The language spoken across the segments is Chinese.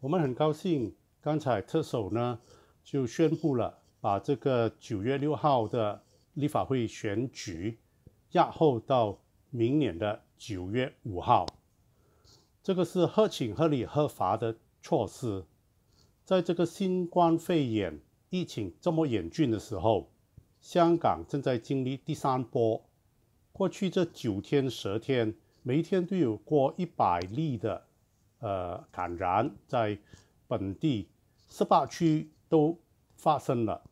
我们很高兴，刚才特首呢就宣布了，把这个九月六号的立法会选举押后到明年的九月五号。这个是合情合理合法的措施。在这个新冠肺炎疫情这么严峻的时候，香港正在经历第三波，过去这九天十天，每一天都有过一百例的。呃，感染在本地十八区都发生了，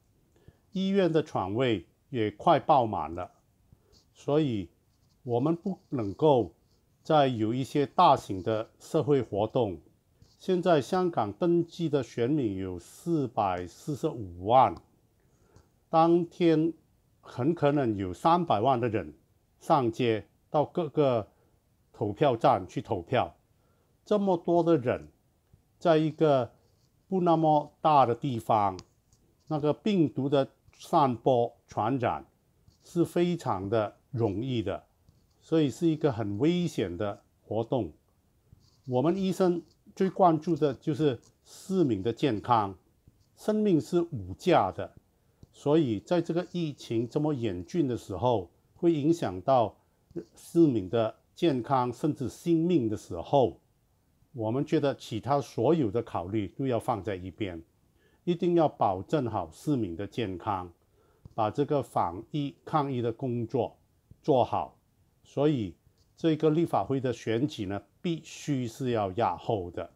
医院的床位也快爆满了，所以我们不能够再有一些大型的社会活动。现在香港登记的选民有四百四十五万，当天很可能有三百万的人上街到各个投票站去投票。这么多的人，在一个不那么大的地方，那个病毒的散播、传染是非常的容易的，所以是一个很危险的活动。我们医生最关注的就是市民的健康，生命是无价的，所以在这个疫情这么严峻的时候，会影响到市民的健康甚至性命的时候。我们觉得其他所有的考虑都要放在一边，一定要保证好市民的健康，把这个防疫抗疫的工作做好。所以，这个立法会的选举呢，必须是要压后的。